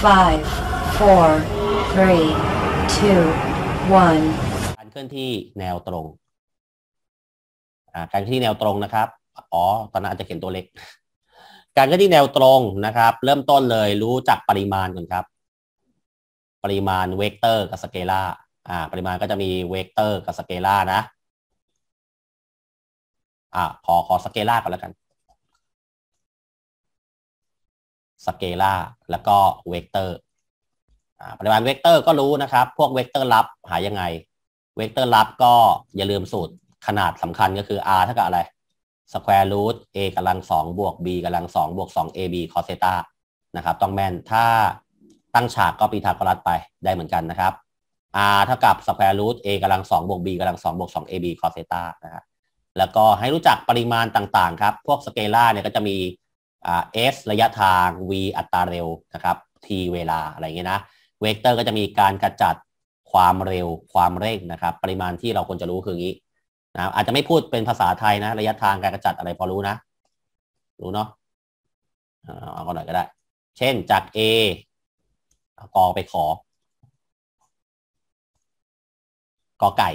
5 4 3 2 1 การเคลื่อนที่แนวตรง การเคลื่อนที่แนวตรงนะครับ อ๋อ ตอนนั้นอาจจะเขียนตัวเล็ก การเคลื่อนที่แนวตรงนะครับ เริ่มต้นเลยรู้จักปริมาณก่อนครับ ปริมาณเวกเตอร์กับสเกลาอ่าปริมาณก็จะมีเวกเตอร์กับสเกลานะอ่าขอขอสเกลาก่อนแล้วกันสเกล่าแล้วก็เวกเตอร์ปริมาณเวกเตอร์ก็รู้นะครับ พวกเวกเตอร์ลับหายังไงเวกเตอร์ลับก็อย่าลืมสูตรขนาดสำคัญก็คือ r เท่ากับอะไรสแควร์รูทเ a กำลังสองบวก b กำลังสองบวกสอง ab cos านะครับต้องแม่นถ้าตั้งฉากก็ปีทาโกรัสไปได้เหมือนกันนะครับ r เท่ากับสแควร์รูทเ a กำลังสองบวก b กำลังสองบวกสอง ab cos านะครับแล้วก็ให้รู้จักปริมาณต่างๆครับพวกสเกล่าเนี่ยก็จะมี s ระยะทาง v อัตราเร็วนะครับ t เวลาอะไรเงี้ยนะเวกเตอร์ก็จะมีการกระจัดความเร็วความเร่ง นะครับ ปริมาณที่เราควรจะรู้คืออย่างนี้นะอาจจะไม่พูดเป็นภาษาไทยนะ ระยะทางการกระจัดอะไรพอรู้นะรู้เนาะเอาก่อนหน่อยก็ได้ เช่นจาก A กอไปขอกอไก่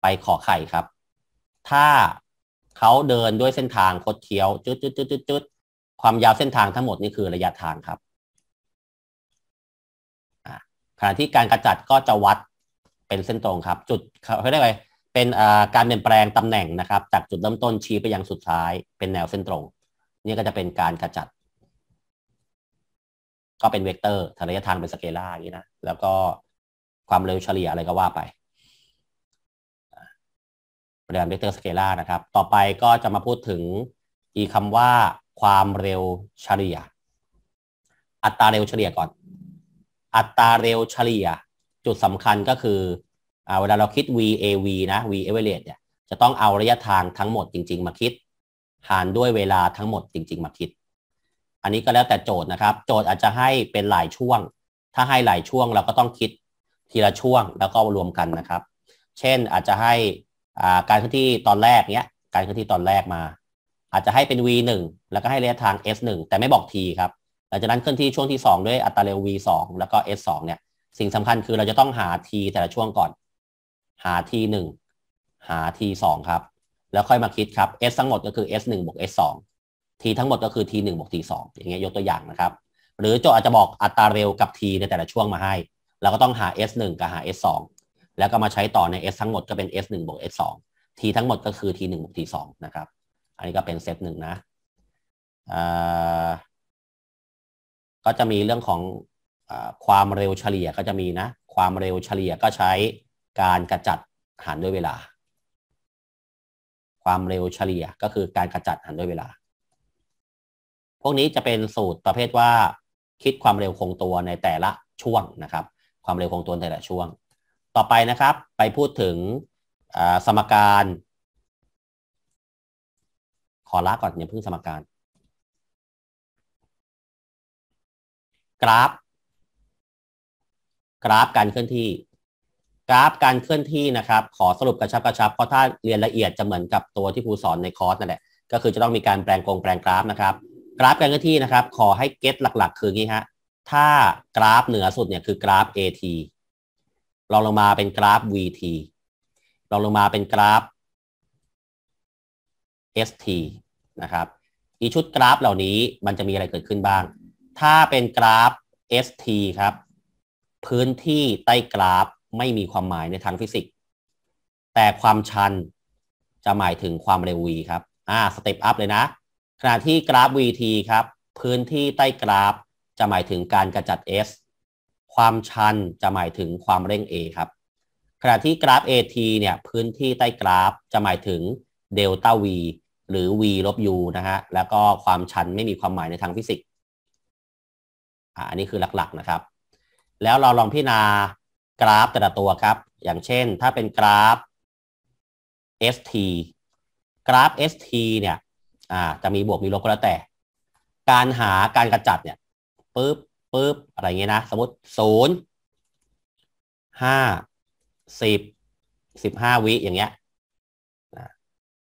ไปขอไข่ครับ ถ้าเขาเดินด้วยเส้นทางคดเคี้ยวจุดจุดจุดจุดจุดความยาวเส้นทางทั้งหมดนี่คือระยะทางครับขณะที่การกระจัดก็จะวัดเป็นเส้นตรงครับ จุดเขาเรียกอะไรเป็นการเปลี่ยนแปลงตำแหน่งนะครับ จากจุดเริ่มต้นชี้ไปยังสุดท้ายเป็นแนวเส้นตรงนี่ก็จะเป็นการกระจัด ก็เป็นเวกเตอร์ระยะทางเป็นสเกลาอย่างนี้นะแล้วก็ความเร็วเฉลี่ยอะไรก็ว่าไปปริมาณเวกเตอร์สเกลาร์นะครับ ต่อไปก็จะมาพูดถึงอีคำว่าความเร็วเฉลี่ย อัตราเร็วเฉลี่ยก่อน อัตราเร็วเฉลี่ย จุดสำคัญก็คือ เวลาเราคิด VAV นะ V average เนี่ยจะต้องเอาระยะทางทั้งหมดจริง ๆ มาคิด หารด้วยเวลาทั้งหมดจริง ๆ มาคิด อันนี้ก็แล้วแต่โจทย์นะครับ โจทย์อาจจะให้เป็นหลายช่วง ถ้าให้หลายช่วงเราก็ต้องคิดทีละช่วงแล้วก็รวมกันนะครับ เช่นอาจจะให้การเคลื่อนที่ตอนแรกเนี้ยการเคลื่อนที่ตอนแรกมา อาจจะให้เป็น v 1แล้วก็ให้ระยะทาง s 1แต่ไม่บอก t ครับหลังจากนั้นเคลื่อนที่ช่วงที่ 2 ด้วยอัตราเร็ว v 2แล้วก็ s 2เนี่ยสิ่งสำคัญคือเราจะต้องหา t แต่ละช่วงก่อน หา t 1หา t 2ครับแล้วค่อยมาคิดครับ s ทั้งหมดก็คือ s 1บวก s 2 t ทั้งหมดก็คือ t 1บวก t 2อย่างเงี้ยยกตัวอย่างนะครับ หรือโจอาจจะบอกอัตราเร็วกับ t ในแต่ละช่วงมาให้ เราก็ต้องหา s 1กับหา s 2แล้วก็มาใช้ต่อใน S ทั้งหมด ก็เป็น S1 บวก S2 T ทั้งหมดก็คือ T1 บวก T2 นะครับ อันนี้ก็เป็นเซตหนึ่งนะ ก็จะมีเรื่องของอความเร็วเฉลี่ยก็จะมีนะ ความเร็วเฉลี่ยก็ใช้การกระจัดหารด้วยเวลา ความเร็วเฉลี่ยก็คือการกระจัดหารด้วยเวลา พวกนี้จะเป็นสูตรประเภทว่า คิดความเร็วคงตัวในแต่ละช่วงนะครับ ความเร็วคงตัวในแต่ละช่วงต่อไปนะครับ ไปพูดถึงสมการ ขอลาก่อนอย่าเพิ่งสมการ กราฟ กราฟการเคลื่อนที่ กราฟการเคลื่อนที่นะครับ ขอสรุปกระชับกระชับเพราะถ้าเรียนละเอียดจะเหมือนกับตัวที่ครูสอนในคอร์สนั่นแหละก็คือจะต้องมีการแปลงกงแปลงกราฟนะครับ กราฟการเคลื่อนที่นะครับขอให้เก็ตหลักๆ คืองี้ฮะถ้ากราฟเหนือสุดเนี่ยคือกราฟ AT ลองลงมาเป็นกราฟ VT ลองลงมาเป็นกราฟ ST นะครับ อีชุดกราฟเหล่านี้มันจะมีอะไรเกิดขึ้นบ้าง ถ้าเป็นกราฟ ST ครับ พื้นที่ใต้กราฟไม่มีความหมายในทางฟิสิกส์ แต่ความชันจะหมายถึงความเร็ว v ครับ อ่าสเต็ปอัพเลยนะ ขณะที่กราฟ VT ครับ พื้นที่ใต้กราฟจะหมายถึงการกระจัด S ความชันจะหมายถึงความเร่ง A ครับ ขณะที่กราฟ AT เนี่ย พื้นที่ใต้กราฟจะหมายถึงเดลต้า V หรือ V ลบ U นะฮะแล้วก็ความชันไม่มีความหมายในทางฟิสิกส์อันนี้คือหลักๆ นะครับ แล้วเราลองพิจารณากราฟแต่ละตัวครับ อย่างเช่นถ้าเป็นกราฟ ST กราฟ ST เนี่ยจะมีบวกมีลบก็แล้วแต่ การหาการกระจัดเนี่ยปุ๊บปุ๊บอะไรเงี้ยนะสมมติศูนย์ห้าสิบสิบห้าวิอย่างเงี้ย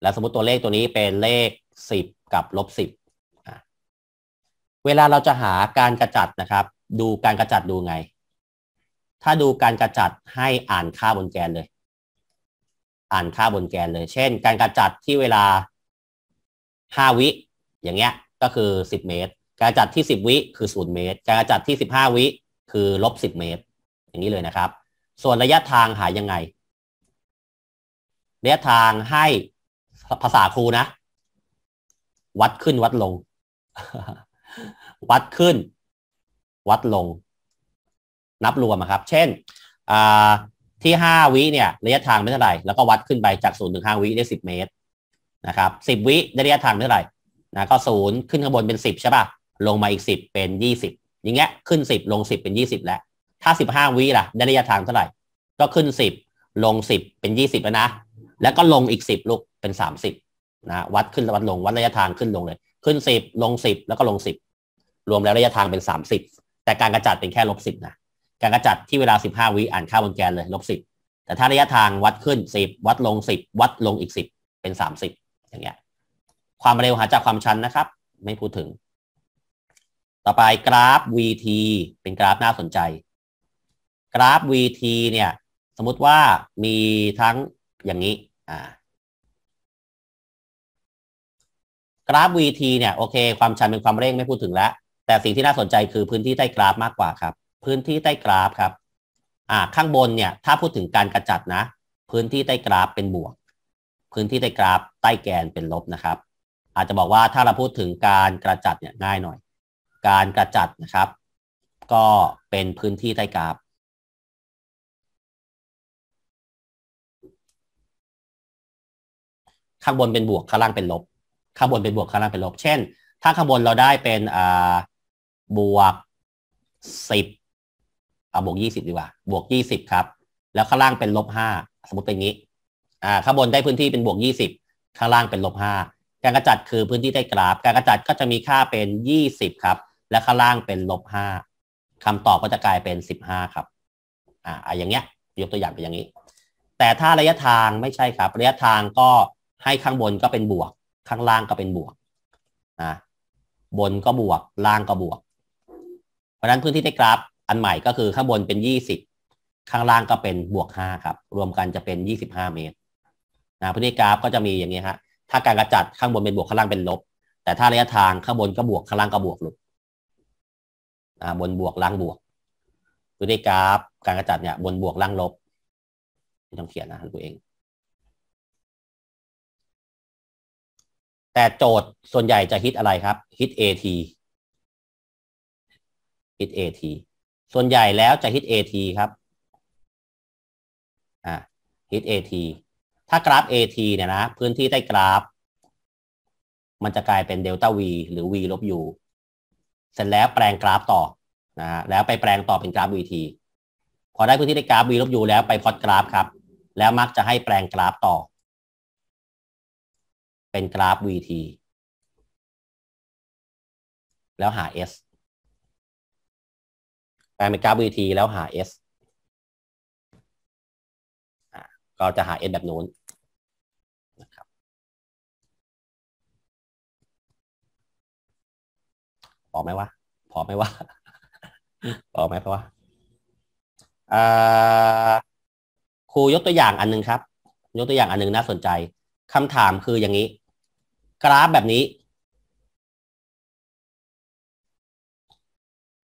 แล้วสมมติตัวเลขตัวนี้เป็นเลขสิบกับลบสิบเวลาเราจะหาการกระจัดนะครับ ดูการกระจัดดูไง ถ้าดูการกระจัดให้อ่านค่าบนแกนเลยอ่านค่าบนแกนเลยเช่นการกระจัดที่เวลาห้าวิ อย่างเงี้ยก็คือสิบเมตรการจัดที่ 10 วิ คือ 0 เมตร การจัดที่ 15 วิ คือลบ10เมตร อย่างนี้ เลยนะครับ ส่วนระยะทาง หายยังไง ระยะทาง ให้ ภาษาครูนะ วัดขึ้น วัดลง วัดขึ้น วัดลง นับรวมครับ เช่นที่5วิเนี่ย ระยะทางไม่เท่าไหร่ แล้วก็วัดขึ้นไป จาก0ถึง5วิได้10เมตร นะครับ10วิได้ระยะทาง เท่าไหร่ นะ ก็0ขึ้นข้างบน เป็น10ใช่ป่ะลงมาอีกสิบเป็นยี่สิบอย่างเงี้ยขึ้นสิบลงสิบเป็นยี่สิบแล้วถ้าสิบห้าวิล่ะได้ระยะทางเท่าไหร่ก็ขึ้นสิบลงสิบเป็นยี่สิบแล้วนะ แล้วก็ลงอีกสิบลูกเป็นสามสิบนะวัดขึ้นวัดลง วัดระยะทางขึ้นลงเลย ขึ้นสิบลงสิบแล้วก็ลงสิบรวมแล้วระยะทางเป็นสามสิบแต่การกระจัดเป็นแค่ลบสิบนะการกระจัดที่เวลาสิบห้าวิอ่านค่าบนแกนเลยลบสิบแต่ถ้าระยะทางวัดขึ้นสิบวัดลงสิบวัดลงอีกสิบเป็นสามสิบอย่างเงี้ยความเร็วหาจากความชันนะครับ ไม่พูดถึงต่อไปกราฟ VT เป็นกราฟน่าสนใจ กราฟ VT เนี่ย สมมติว่ามีทั้งอย่างนี้อ่า กราฟ VT เนี่ย โอเค ความชันเป็นความเร่งไม่พูดถึงแล้ว แต่สิ่งที่น่าสนใจคือพื้นที่ใต้กราฟมากกว่าครับ พื้นที่ใต้กราฟครับอ่าข้างบนเนี่ย ถ้าพูดถึงการกระจัดนะ พื้นที่ใต้กราฟเป็นบวก พื้นที่ใต้กราฟใต้แกนเป็นลบนะครับ อาจจะบอกว่าถ้าเราพูดถึงการกระจัดเนี่ยง่ายหน่อยการกระจัดนะครับก็เป็นพื้นที่ใต้กราบข้างบนเป็นบวกข้างล่างเป็นลบ ข้างบนเป็นบวกข้างล่างเป็นลบเช่น ถ้าข้างบนเราได้เป็นอ่าบวกสิบเอาบวกยี่สิบดีกว่า บวกยี่สิบครับ แล้วข้างล่างเป็นลบห้าสมมติเป็นงี้ อ่าข้างบนได้พื้นที่เป็นบวกยี่สิบข้างล่างเป็นลบห้าการกระจัดคือพื้นที่ใต้กราฟการกระจัดก็จะมีค่าเป็นยี่สิบครับและข้างล่างเป็นลบห้าคำตอบก็จะกลายเป็นสิบห้าครับ อ่าอย่างเงี้ย ยกตัวอย่างเป็นอย่างนี้ แต่ถ้าระยะทางไม่ใช่ครับ ระยะทางก็ให้ข้างบนก็เป็นบวก ข้างล่างก็เป็นบวกอ่ะบนก็บวกล่างก็บวก เพราะนั้นพื้นที่ในกราฟอันใหม่ก็คือข้างบนเป็นยี่สิบข้างล่างก็เป็นบวกห้าครับ รวมกันจะเป็นยี่สิบห้าเมตรนะพื้นที่กราฟก็จะมีอย่างนี้ฮะถ้าการกระจัดข้างบนเป็นบวกข้างล่างเป็นลบ แต่ถ้าระยะทางข้างบนก็บวกข้างล่างก็บวกลบบนบวกล่างบวกดูในกราฟ การกระจัดเนี่ย บนบวกล่างลบ ไม่ต้องเขียนนะัูเอง แต่โจทย์ส่วนใหญ่จะฮิตอะไรครับฮิต AT ฮิต AT ส่วนใหญ่แล้วจะฮิต AT ครับอ่าฮิต AT ถ้ากราฟ AT เนี่ยนะพื้นที่ใต้กราฟ มันจะกลายเป็นเดลต้า V หรือ V ลบ U เสร็จแล้วแปลงกราฟต่อ นะฮะ แล้วไปแปลงต่อเป็นกราฟ VT พอได้พื้นที่ในกราฟ V ลบ U แล้วไปพอดกราฟครับ แล้วมักจะให้แปลงกราฟต่อ เป็นกราฟ VT แล้วหา S แปลงเป็นกราฟ VT แล้วหา S ก็จะหา S แบบนู้นพอไหมวะ พอไหมวะ พอไหมเพราะว่าครูยกตัวอย่างอันหนึ่งครับ ยกตัวอย่างอันหนึ่งน่าสนใจคำถามคืออย่างนี้ กราฟแบบนี้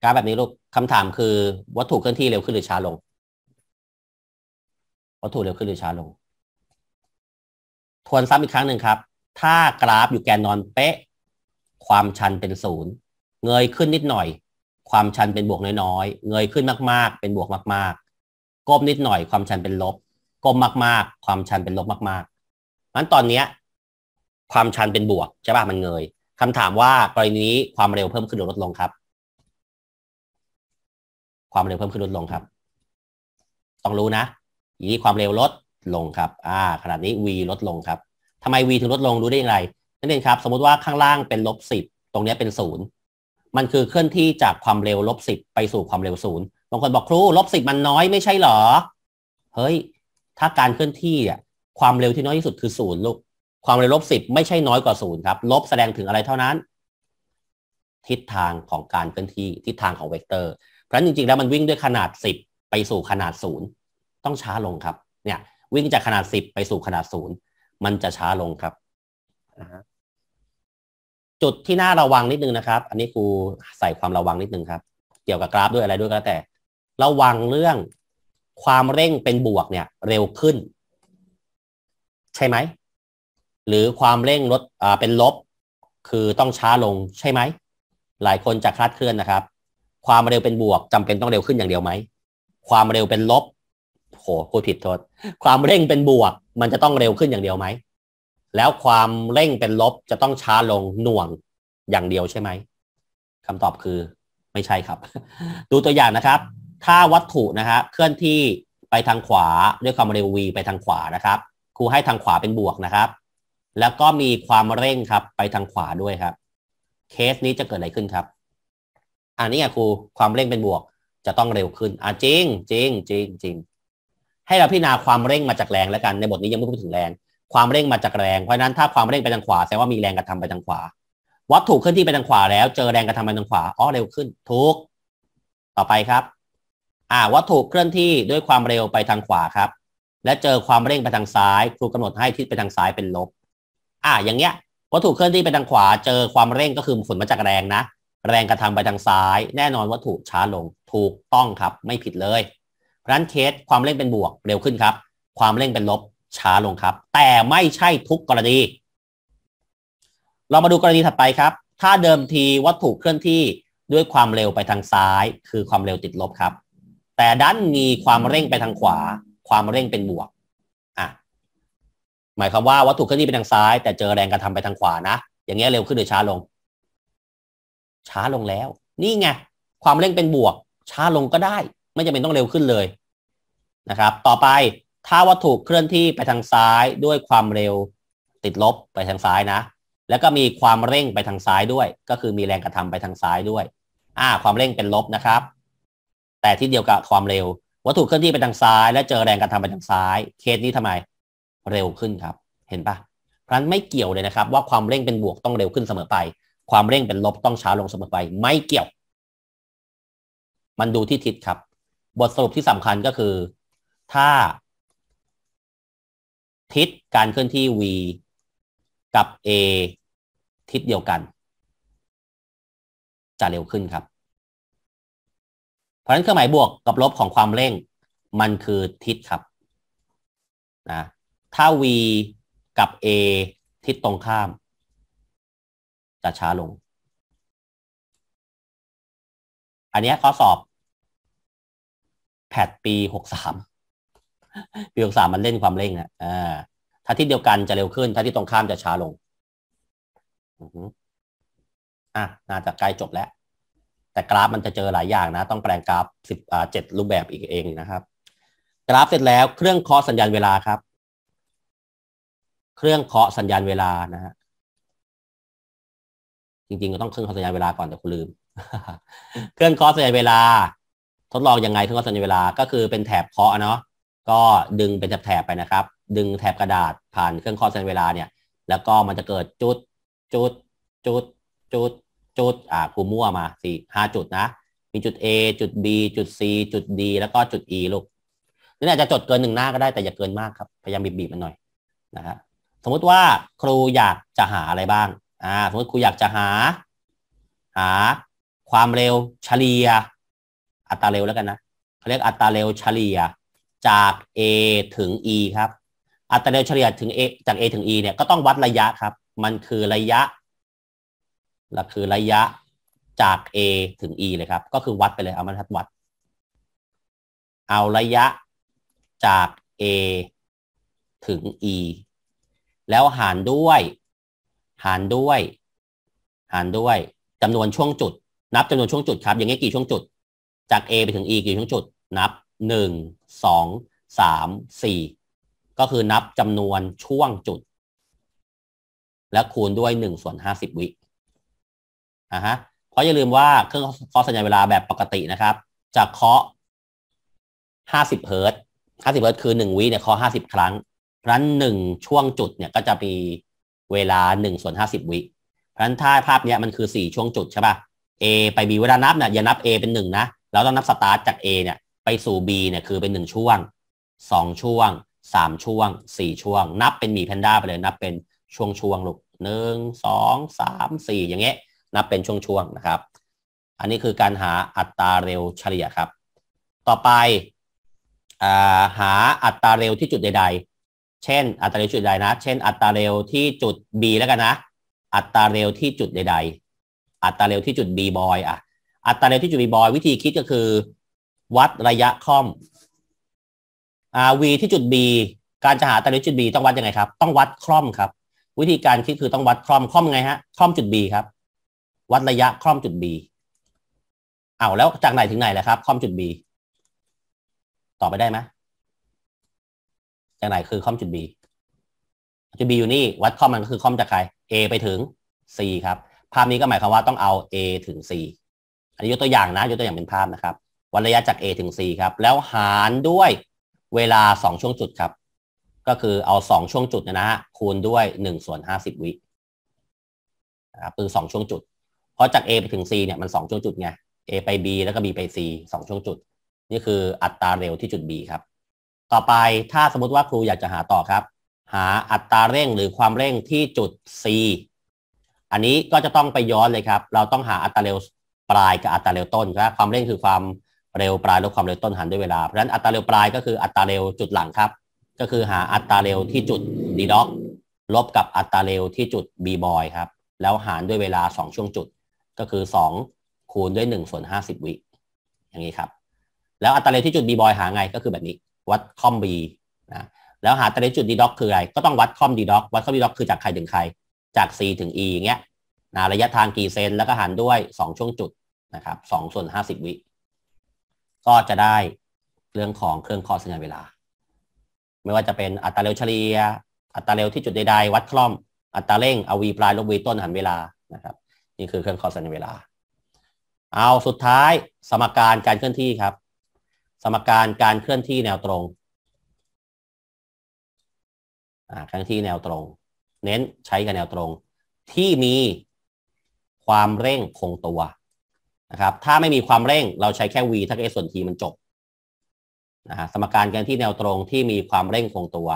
กราฟแบบนี้ลูกคำถามคือ วัตถุเคลื่อนที่เร็วขึ้นหรือ ช้าลงวัตถุเร็วขึ้นหรือช้าลง ทวนซ้ำอีกครั้งหนึ่งครับ ถ้ากราฟอยู่แกนนอนเป๊ะความชันเป็นศูนย์เงยขึ้นนิดหน่อยความชันเป็นบวกน้อยๆเงยขึ้นมากๆ เป็นบวกมากๆก้มนิดหน่อยความชันเป็นลบก้มมากๆ ความชันเป็นลบมากๆนั้นตอนเนี้ย ความชันเป็นบวกใช่ป่ะมันเงยคำถามว่ากรณีนี้ความเร็วเพิ่มขึ้นหรือลดลงครับ ความเร็วเพิ่มขึ้นลดลงครับ ต้องรู้นะอย่างนี้ความเร็วลดลงครับ อ่า ขนาดนี้ v ลดลงครับทำไม v ถึงลดลงรู้ได้อย่างไรนั่นเองครับสมมติว่าข้างล่างเป็นลบสิบตรงนี้เป็นศูนย์มันคือเคลื่อนที่จากความเร็วลบสิบไปสู่ความเร็วศูนย์บางคนบอกครูลบสิบมันน้อยไม่ใช่หรอ เฮ้ย ถ้าการเคลื่อนที่อ่ะความเร็วที่น้อยที่สุดคือศูนย์ลูกความเร็วลบสิบไม่ใช่น้อยกว่าศูนย์ครับลบแสดงถึงอะไรเท่านั้น ทิศทางของการเคลื่อนที่ ทิศทางของเวกเตอร์ เพราะฉะนั้นจริงๆ แล้วมันวิ่งด้วยขนาดสิบไปสู่ขนาดศูนย์ต้องช้าลงครับ เนี่ย วิ่งจากขนาดสิบไปสู่ขนาดศูนย์มันจะช้าลงครับ u h h จุดที่น่าระวังนิดนึงนะครับ อันนี้กูใส่ความระวังนิดนึงครับเกี่ยวกับกราฟด้วยอะไรด้วยก็แแต่ระวังเรื่อง ความเร่งเป็นบวกเนี่ย เร็วขึ้น ใช่ไหมหรือความเร่งลดอ่าเป็นลบคือต้องช้าลงใช่ไหมหลายคนจะคลาดเคลื่อนนะครับ ความเร็วเป็นบวกจำเป็นต้องเร็วขึ้นอย่างเดียวไหม ความเร็วเป็นลบ โหพูดผิดโทษ ความเร่งเป็นบวก มันจะต้องเร็วขึ้นอย่างเดียวไหมแล้วความเร่งเป็นลบจะต้องช้าลงหน่วงอย่างเดียวใช่ไหมคำตอบคือไม่ใช่ครับ ดูตัวอย่างนะครับ ถ้าวัตถุนะฮะเคลื่อนที่ไปทางขวา ด้วยความเร็ว v ไปทางขวานะครับครูให้ทางขวาเป็นบวกนะครับ แล้วก็มีความเร่งครับไปทางขวาด้วยครับ เคสนี้จะเกิดอะไรขึ้นครับอันนี้ไงครูความเร่งเป็นบวกจะต้องเร็วขึ้นอ่ะจริง จริงจริงจริง ให้เราพิจารณาความเร่งมาจากแรงแล้วกันในบทนี้ยังไม่พูดถึงแรงความเร่งมาจากแรง เพราะนั้นถ้าความเร่งไปทางขวาแสดงว่ามีแรงกระทำไปทางขวา วัตถุเคลื่อนที่ไปทางขวาแล้ว เจอแรงกระทำไปทางขวา อ๋อ เร็วขึ้น ถูก ต่อไปครับ อ่า วัตถุเคลื่อนที่ด้วยความเร็วไปทางขวาครับ และเจอความเร่งไปทางซ้าย ครูกำหนดให้ทิศไปทางซ้ายเป็นลบ อ่า อย่างเงี้ย วัตถุเคลื่อนที่ไปทางขวา เจอความเร่งก็คือผลมาจากแรงนะ แรงกระทำไปทางซ้าย แน่นอนวัตถุช้าลง ถูก ต้องครับ ไม่ผิดเลยเพราะนั้นเคสความเร่งเป็นบวกเร็วขึ้นครับ ความเร่งเป็นลบช้าลงครับ แต่ไม่ใช่ทุกกรณีเรามาดูกรณีถัดไปครับ ถ้าเดิมทีวัตถุเคลื่อนที่ด้วยความเร็วไปทางซ้ายคือความเร็วติดลบครับ แต่ดันมีความเร่งไปทางขวา ความเร่งเป็นบวกอ่ะหมายความว่าวัตถุเคลื่อนที่ไปทางซ้าย แต่เจอแรงกระทำไปทางขวานะอย่างเงี้ยเร็วขึ้นหรือช้าลง ช้าลงแล้ว นี่ไงความเร่งเป็นบวก ช้าลงก็ได้ ไม่จำเป็นต้องเร็วขึ้นเลยนะครับ ต่อไปถ้าวัตถุเคลื่อนที่ไปทางซ้ายด้วยความเร็วติดลบไปทางซ้ายนะ แล้วก็มีความเร่งไปทางซ้ายด้วย ก็คือมีแรงกระทำไปทางซ้ายด้วย อ่า ความเร่งเป็นลบนะครับ แต่ที่เดียวกับความเร็ววัตถุเคลื่อนที่ไปทางซ้าย และเจอแรงกระทำไปทางซ้ายเคสนี้ทำไม เร็วขึ้นครับ เห็นปะเพราะนั้นไม่เกี่ยวเลยนะครับ ว่าความเร่งเป็นบวกต้องเร็วขึ้นเสมอไป ความเร่งเป็นลบต้องช้าลงเสมอไป ไม่เกี่ยว มันดูที่ทิศครับ บทสรุปที่สำคัญก็คือถ้าทิศการเคลื่อนที่ v กับ a ทิศเดียวกัน จะเร็วขึ้นครับ เพราะฉะนั้นเครื่องหมายบวกกับลบของความเร่ง มันคือทิศครับ นะถ้า v กับ a ทิศตรงข้าม จะช้าลง อันนี้ข้อสอบ แพดปีหกสามปีหกงามมันเล่นความเร่งนอ่าถ้าที่เดียวกันจะเร็วขึ้น ถ้าที่ตรงข้ามจะช้าลงอ่ะน่าจะใกล้จบแล้ว แต่กราฟมันจะเจอหลายอย่างนะ ต้องแปลงกราฟสิบอ่าเจ็ดรูปแบบอีกเองนะครับ กราฟเสร็จแล้ว เครื่องเคาะสัญญาณเวลาครับ เครื่องเคาะสัญญาณเวลานะฮะ จริงๆก็ต้องเครื่องเคาะสัญญาณเวลาก่อนแต่คุณลืม เครื่องเคาะสัญญาณเวลา ทดลองยังไงเครื่องเคาะสัญญาณเวลา ก็คือเป็นแถบเคาะเนาะก็ดึงเป็นแถบ ๆ ไปนะครับ ดึงแถบกระดาษผ่านเครื่องคอเซนเวลาเนี่ยแล้วก็มันจะเกิดจุด จุดจุดจุดจุดอ่าคูมั่วมาสี่ห้าจุดนะ มีจุด A จุด B จุด C จุด D แล้วก็จุด E ลูกนี่อาจจะจดเกินหนึ่งหน้าก็ได้แต่อย่าเกินมากครับพยายามบีบๆมันหน่อยนะครสมมุติว่าครูอยากจะหาอะไรบ้างอ่าสมมติครูอยากจะหาหาความเร็วเฉลี่ย อัตราเร็วแล้วกันนะเขาเรียกอัตราเร็วเฉลี่ยจาก A ถึง E ครับ อัตราเร็วเฉลี่ยถึง A จาก A ถึง E เนี่ยก็ต้องวัดระยะครับ มันคือระยะละคือระยะจาก A ถึง E เลยครับ ก็คือวัดไปเลย เอามาทัดวัด เอาระยะจาก A ถึง E แล้วหารด้วย หารด้วย หารด้วยจำนวนช่วงจุด นับจำนวนช่วงจุดครับ อย่างนี้กี่ช่วงจุด จาก A ไปถึง E กี่ช่วงจุด นับหนึ่งงสสอาม สี่ ก็คือนับจำนวนช่วงจุด และคูณด้วยหนึ่งส่วนห้าวิอ่ะฮะเพราะอย่าลืมว่าเครื่องเคาะสัญญาณเวลาแบบปกตินะครับ จะเคาะห้าสิบเฮิร์ตห้าสิบเฮิร์ตคือหนึ่งวิเนี่ยเคาะห้าสิบครั้ง เพราะนั้นหนึ่งช่วงจุดเนี่ยก็จะมีเวลาหนึ่งส่วนห้าสิบวิเพราะนั้นถ้าภาพเนี้ยมันคือสี่ช่วงจุดใช่ปะ่ะ A ไป B เวลานับเนี่ยอย่านับ A เป็นงนะเราต้องนับสตาร์ทจาก A เนี่ยไปสู่ B เนี่ยคือเป็นหนึ่งช่วง 2 ช่วง 3 ช่วง 4 ช่วง นับเป็นหมีแพนด้าไปเลยนับเป็นช่วงช่วงลูกหนึ่งสองสามสี่อย่างเงี้ยนับเป็นช่วงช่วงนะครับ อันนี้คือการหาอัตราเร็วเฉลี่ยครับ ต่อไป หาอัตราเร็วที่จุดใด ๆ เช่น อัตราเร็วจุดใดนะ เช่นอัตราเร็วที่จุด B แล้วกันนะ อัตราเร็วที่จุดใด ๆ อัตราเร็วที่จุด B บอยอ่ะอัตราเร็ว ที่จุด B บอยวิธีคิดก็คือวัดระยะค่อม RV ที่จุด B การจะหาตาริจุด B ต้องวัดยังไงครับ ต้องวัดคล่อมครับ วิธีการคิดคือต้องวัดคล่อมคล่อมไงฮะคล่อมจุด B ครับ วัดระยะคล่อมจุด B เอา แล้วจากไหนถึงไหนแหละครับ คล่อมจุด B ต่อไปได้ไหมจากไหนคือคล่อมจุด B จุด B อยู่นี่ วัดคล่อมมันก็คือคล่อมจากใคร A ไปถึง C ครับ ภาพนี้ก็หมายความว่าต้องเอา A ถึง C อันนี้ยกตัวอย่างนะ ยกตัวอย่างเป็นภาพนะครับวัดระยะจาก A ถึง C ครับ แล้วหารด้วยเวลา2ช่วงจุดครับ ก็คือเอา 2 ช่วงจุดนะฮะคูณด้วย1ส่วน50 วินะครับคือ2ช่วงจุด เพราะจาก A ไปถึง C เนี่ยมัน2ช่วงจุดไง A ไป B แล้วก็ B ไป C 2 ช่วงจุดนี่คืออัตราเร็วที่จุด B ครับต่อไปถ้าสมมติว่าครูอยากจะหาต่อครับ หาอัตราเร่งหรือความเร่งที่จุด C อันนี้ก็จะต้องไปย้อนเลยครับ เราต้องหาอัตราเร็วปลายกับอัตราเร็วต้นนะความเร่งคือความเร็วปลายลดความเร็วต้นหารด้วยเวลา เพราะฉะนั้นอัตราเร็วปลายก็คืออัตราเร็วจุดหลังครับ ก็คือหาอัตราเร็วที่จุดดีด็อกลบกับอัตราเร็วที่จุดบีบอยครับ แล้วหารด้วยเวลา 2 ช่วงจุด ก็คือ 2 คูณด้วย1ส่วน50วิอย่างนี้ครับ แล้วอัตราเร็วที่จุดบีบอยหาไงก็คือแบบนี้วัดคอมบีนะ แล้วหาอัตราเร็วจุดดีด็อกคืออะไรก็ต้องวัดคอมดีด็อกวัดคอมดีด็อกคือจากใครถึงใครจาก C ถึง E อย่างเงี้ยนะระยะทางกี่เซน แล้วก็หารด้วย 2 ช่วงจุดนะครับสส่วน50วิก็จะได้ เรื่องของเครื่องคอสัญญาณเวลา ไม่ว่าจะเป็นอัตราเร็วเฉลี่ย อัตราเร็วที่จุดใดๆวัดคล่อมอัตราเร่งเอาวีปลายลบวีต้นหันเวลานะครับ นี่คือเครื่องคอสัญญาณเวลา เอาสุดท้ายสมการการเคลื่อนที่ครับ สมการการเคลื่อนที่แนวตรงเคลื่อนที่แนวตรง เน้นใช้กับแนวตรงที่มีความเร่งคงตัวะครับถ้าไม่มีความเร่งเราใช้แค่ v ถ้า s ส่วน t มันจบนะฮะสมการกันที่แนวตรงที่มีความเร่งคงตัว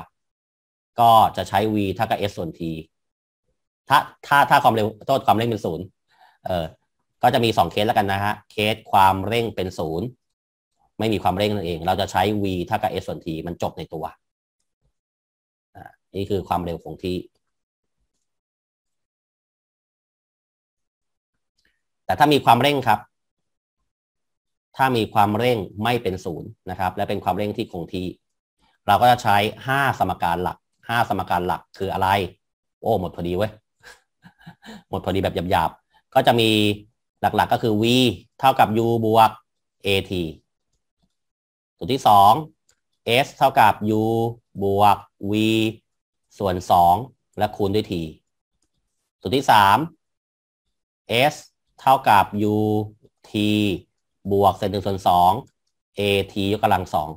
ก็จะใช้ v เท่ากับ s ส่วน t ถ้าถ้าถ้าความเร็วโทษความเร่งเป็นศูนย์เออก็จะมีสองเคสแล้วกันนะฮะเคสความเร่งเป็นศูนย์ไม่มีความเร่งนั่นเอง เราจะใช้ v เท่ากับ s ส่วน t มันจบในตัวอนี่คือความเร็วคงที่แต่ถ้ามีความเร่งครับ ถ้ามีความเร่งไม่เป็นศูนย์นะครับ และเป็นความเร่งที่คงที่เราก็จะใช้5สมการหลัก5สมการหลักคืออะไร โอ้ หมดพอดีเว้ย หมดพอดีแบบหยาบๆ ก็จะมีหลักๆก็คือ v เท่ากับ u บวก at ส่วนที่2 s เท่ากับ u บวก v ส่วน2และคูณด้วย t ส่วนที่3 s เท่ากับ u t บวกเศษหนึ่งส่วนสอง a t ยกกำลังสอง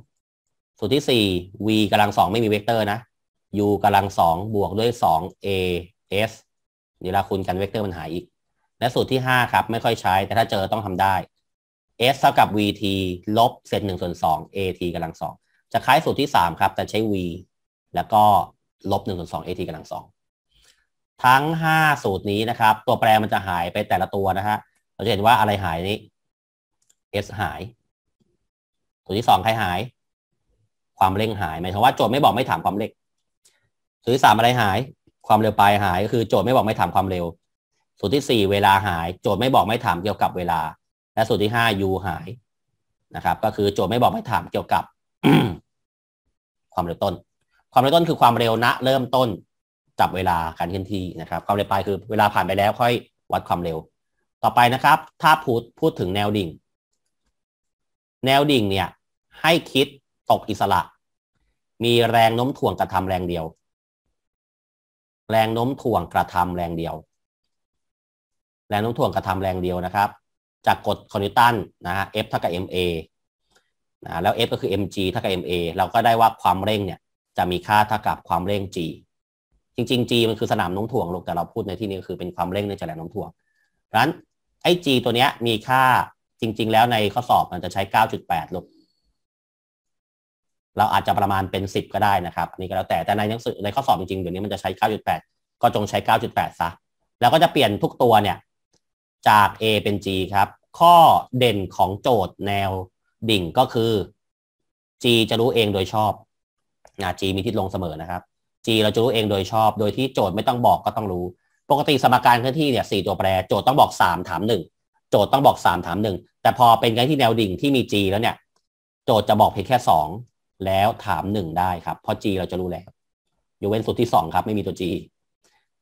สูตรที่สี่ v กำลังสองไม่มีเวกเตอร์นะ u กำลังสองบวกด้วยสอง a s เวลาคูณกันเวกเตอร์มันหายอีก และสูตรที่ห้าครับไม่ค่อยใช้ แต่ถ้าเจอต้องทำได้ s เท่ากับ vt ลบเศษหนึ่งส่วนสอง at กำลังสอง จะคล้ายสูตรที่สามครับแต่ใช้ v แล้วก็ ลบหนึ่งส่วนสอง at กำลังสองทั้ง 5 สูตรนี้นะครับ ตัวแปรมันจะหายไปแต่ละตัวนะฮะ เราจะเห็นว่าอะไรหายนี้ s หายตัวที่สองใครหาย ความเร่งหายหมายถึาว่าโจทย์ไม่บอกไม่ถามความเร่ง สูตรที่สามอะไรหาย ความเร็วปลายหาย ก็คือ โจทย์ไม่บอกไม่ถามความเร็ว สูตรที่สี่เวลาหาย โจทย์ไม่บอกไม่ถามเกี่ยวกับเวลา และสูตรที่ห้า u หายนะครับ ก็คือโจทย์ไม่บอกไม่ถามเกี่ยวกับ ความเร็วต้น ความเร็วต้นคือความเร็วณ เริ่มต้นจับเวลาการเคลื่อนที่นะครับความเร็วปลายคือเวลาผ่านไปแล้วค่อยวัดความเร็ว ต่อไปนะครับ ถ้าพูดพูดถึงแนวดิ่ง แนวดิ่งเนี่ยให้คิดตกอิสระ มีแรงโน้มถ่วงกระทำแรงเดียว แรงโน้มถ่วงกระทำแรงเดียว แรงโน้มถ่วงกระทำแรงเดียวนะครับ จากกฎคอนิวตันนะฮะ F เท่ากับ ma นะแล้ว F ก็คือ mg เท่ากับ ma เราก็ได้ว่าความเร่งเนี่ย จะมีค่าเท่ากับความเร่ง g จริงๆ G มันคือสนามน้มถ่วงลูกแต่เราพูดในที่นี้คือเป็นความเร่งในจลน้มถ่วงดังนั้นไอ้ G ตัวเนี้ยมีค่าจริง ๆ แล้วในข้อสอบมันจะใช้ 9.8ลูกเราอาจจะประมาณเป็น 10 ก็ได้นะครับอันนี้ก็แล้วแต่แต่ในหนังสือในข้อสอบจริงๆเดี๋ยวนี้มันจะใช้ 9.8 ก็จงใช้ 9.8 ซะ แล้วก็จะเปลี่ยนทุกตัวเนี่ย จาก A เป็น G ครับ ข้อเด่นของโจทย์แนวดิ่งก็คือ G จะรู้เองโดยชอบนะ G มีทิศลงเสมอนะครับ G เราจะรู้เองโดยชอบโดยที่โจทย์ไม่ต้องบอกก็ต้องรู้ ปกติสมการเคลื่อนที่เนี่ยสี่ตัวแปร โจทย์ต้องบอกสามถามหนึ่ง โจทย์ต้องบอกสามถามหนึ่ง แต่พอเป็นการที่แนวดิ่งที่มี G แล้วเนี่ย โจทย์จะบอกเพียงแค่สองแล้วถามหนึ่งได้ครับ เพราะ G เราจะรู้แล้วยูเว้นสุดที่สองครับ ไม่มีตัว G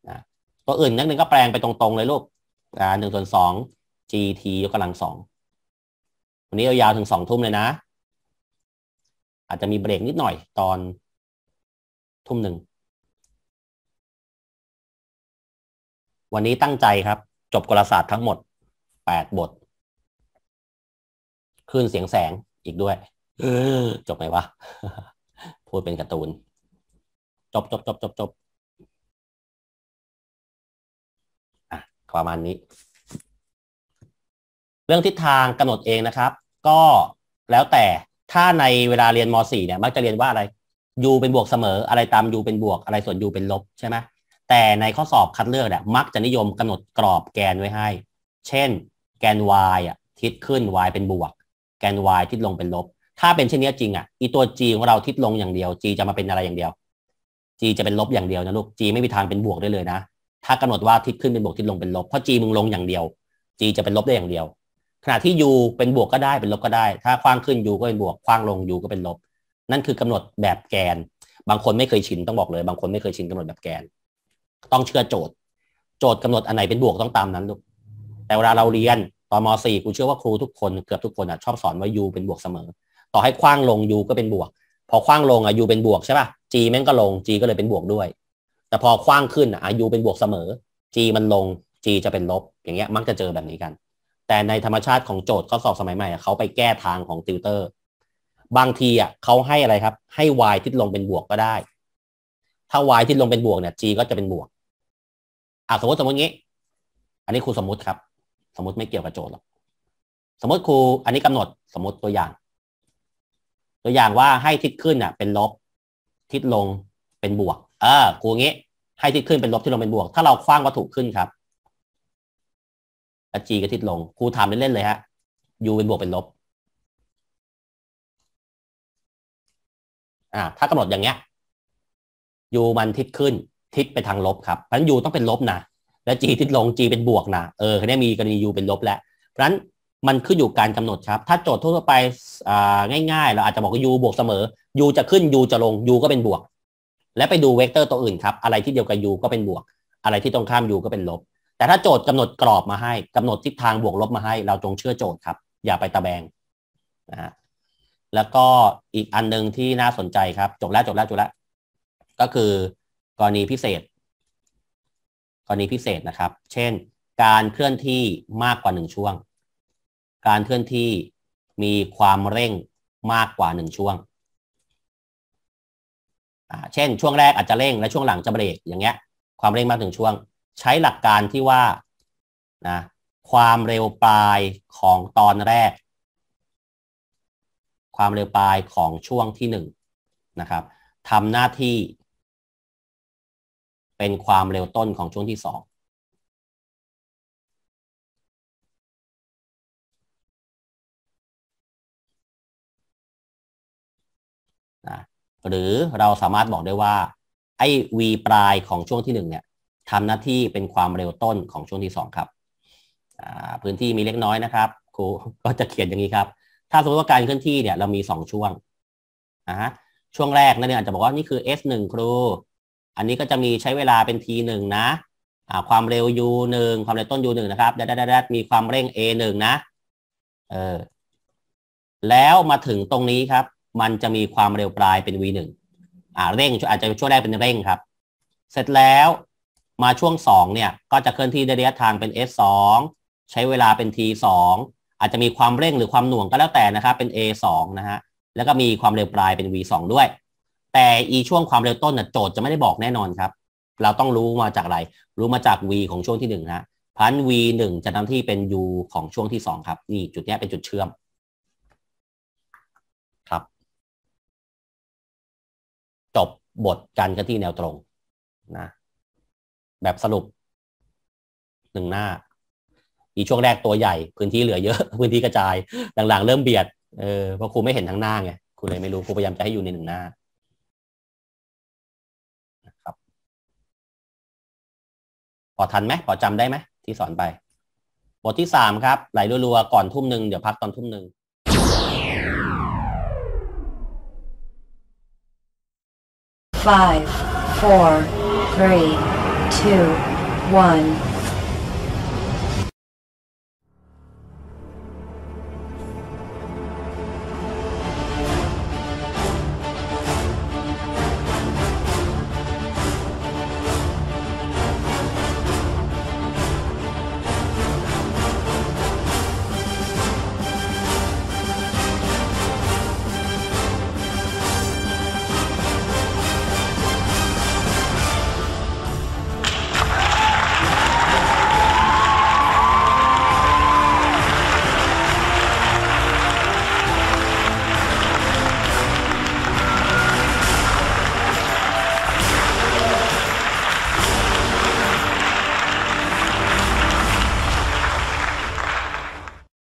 นะตัวอื่นนักหนึ่งก็แปลงไปตรงๆเลยลูกอ่าหนึ่งส่วนสอง GT ยกกำลังสองวันนี้ยาวถึงสองทุ่มเลยนะ อาจจะมีเบรกนิดหน่อย ตอนทุ่มหนึ่งวันนี้ตั้งใจครับ จบกลศาสตร์ทั้งหมด แปดบทขึ้นเสียงแสงอีกด้วยจบไหมวะพูดเป็นการ์ตูน จบจบ จบ จบ จบประมาณนี้ เรื่องทิศทางกำหนดเองนะครับ ก็แล้วแต่ถ้าในเวลาเรียนม .4 เนี่ย มักจะเรียนว่าอะไรยูเป็นบวกเสมอ อะไรตามยูเป็นบวกอะไรส่วนยูเป็นลบใช่ไหมแต่ในข้อสอบคัดเลือกเนี่ยมักจะนิยมกำหนดกรอบแกนไว้ให้ เช่นแกน y อ่ะทิศขึ้น y เป็นบวก แกน y ทิศลงเป็นลบ ถ้าเป็นเช่นนี้จริงอ่ะอีตัว g ของเราทิศลงอย่างเดียว g จะมาเป็นอะไรอย่างเดียว g จะเป็นลบอย่างเดียวนะลูก g ไม่มีทางเป็นบวกได้เลยนะ ถ้ากำหนดว่าทิศขึ้นเป็นบวกทิศลงเป็นลบ เพราะ g มึงลงอย่างเดียว g จะเป็นลบได้อย่างเดียว ขณะที่ u เป็นบวกก็ได้เป็นลบก็ได้ ถ้าคว้างขึ้น u ก็เป็นบวกคว้างลง u ก็เป็นลบ นั่นคือกำหนดแบบแกน บางคนไม่เคยชินต้องบอกเลย บางคนไม่เคยชินกำหนดแบบแกนต้องเชื่อโจทย์ โจทย์กำหนดอันไหนเป็นบวกต้องตามนั้นลูกแต่เวลาเราเรียนตอนม .4 กูเชื่อว่าครูทุกคนเกือบทุกคนอ่ะชอบสอนว่า u เป็นบวกเสมอต่อให้คว้างลง u ก็เป็นบวก พอคว้างลงอ่ะ u เป็นบวกใช่ป่ะ g แม่งก็ลง g ก็เลยเป็นบวกด้วย แต่พอคว้างขึ้นอ่ะ u เป็นบวกเสมอ g มันลง g จะเป็นลบ อย่างเงี้ยมักจะเจอแบบนี้กัน แต่ในธรรมชาติของโจทย์ข้อสอบสมัยใหม่เขาไปแก้ทางของติวเตอร์ บางทีอ่ะเขาให้อะไรครับให้ y ทิศลงเป็นบวกก็ได้ถ้า y ที่ลงเป็นบวกเนี่ย g ก็จะเป็นบวก อ่าสมมติสมมติงี้ อันนี้ครูสมมติครับ สมมติไม่เกี่ยวกับโจทย์หรอก สมมติครู อันนี้กำหนดสมมติตัวอย่าง ตัวอย่างว่าให้ทิศขึ้นอ่ะเป็นลบ ทิศลงเป็นบวก เออครูงี้ให้ทิศขึ้นเป็นลบทิศลงเป็นบวก ถ้าเราคว้างวัตถุขึ้นครับแล้ว g ก็ทิศลงครูถามเล่นๆเลยฮะ u เป็นบวกเป็นลบ อ่าถ้ากำหนดอย่างเงี้ยยูมันทิศขึ้นทิศไปทางลบครับเพราะฉะนั้นยูต้องเป็นลบนะและจีทิศลงจีเป็นบวกนะเออคันนี้มีกรณียูเป็นลบแล้วเพราะฉะนั้นมันขึ้นอยู่การกำหนดครับ ถ้าโจทย์ทั่วไปง่าย ๆ เราอาจจะบอกว่ายูบวกเสมอยูจะขึ้นยูจะลงยูก็เป็นบวก และไปดูเวกเตอร์ตัวอื่นครับอะไรที่เดียวกับยูก็เป็นบวกอะไรที่ตรงข้ามยูก็เป็นลบ แต่ถ้าโจทย์กำหนดกรอบมาให้ กำหนดทิศทางบวกลบมาให้ เราจงเชื่อโจทย์ครับ อย่าไปตะแบงนะฮะแล้วก็อีกอันหนึ่งที่น่าสนใจครับจบแล้วจบแล้วจบแล้วก็คือกรณีพิเศษ กรณีพิเศษนะครับเช่น การเคลื่อนที่มากกว่าหนึ่งช่วง การเคลื่อนที่มีความเร่งมากกว่าหนึ่งช่วง เช่นช่วงแรกอาจจะเร่งและช่วงหลังจะเบรกอย่างเงี้ย ความเร่งมากถึงช่วง ใช้หลักการที่ว่านะความเร็วปลายของตอนแรก ความเร็วปลายของช่วงที่1นะครับทำหน้าที่เป็นความเร็วต้นของช่วงที่สอง หรือเราสามารถบอกได้ว่าไอ้ v ปลายของช่วงที่หนึ่งเนี่ยทำหน้าที่เป็นความเร็วต้นของช่วงที่สองครับ พื้นที่มีเล็กน้อยนะครับครูก็จะเขียนอย่างนี้ครับ ถ้าสมมติว่าการเคลื่อนที่เนี่ยเรามีสองช่วงนะฮะช่วงแรกนั่นเองอาจจะบอกว่านี่คือ s 1ครูอันนี้ก็จะมีใช้เวลาเป็น t หนึ่งนะความเร็ว u หนึ่งความเร็วต้น u หนึ่งนะครับดัดดัดดไดมีความเร่ง a หนึ่งนะเออแล้วมาถึงตรงนี้ครับ มันจะมีความเร็วปลายเป็น v หนึ่งอ่าเร่งอาจจะช่วงแรกเป็นเร่งครับเสร็จแล้วมาช่วงสองเนี่ยก็จะเคลื่อนที่ระยะทางเป็น s สองใช้เวลาเป็น t สองอาจจะมีความเร่งหรือความหน่วงก็แล้วแต่นะครับเป็น a สองนะฮะแล้วก็มีความเร็วปลายเป็น v สองด้วยแต่อีช่วงความเร็วต้นน่ะโจทย์จะไม่ได้บอกแน่นอนครับ เราต้องรู้มาจากอะไร รู้มาจาก v ของช่วงที่1นะ พันวีหนึ่งจะทำที่เป็น u ของช่วงที่ 2 ครับ นี่จุดนี้เป็นจุดเชื่อม ครับ จบบทการกันที่แนวตรงนะ แบบสรุปหนึ่งหน้า อีช่วงแรกตัวใหญ่ พื้นที่เหลือเยอะ พื้นที่กระจาย หลัง ๆเริ่มเบียด เออเพราะครูไม่เห็นทั้งหน้าไงครูเลยไม่รู้ครูพยายามจะให้อยู่ในหนึ่งหน้าพอทันไหมพอจำได้ไหมที่สอนไป บทที่สามครับไหลรัวๆ ก่อนทุ่มหนึ่งเดี๋ยวพักตอนทุ่มหนึ่ง5 4ส2 1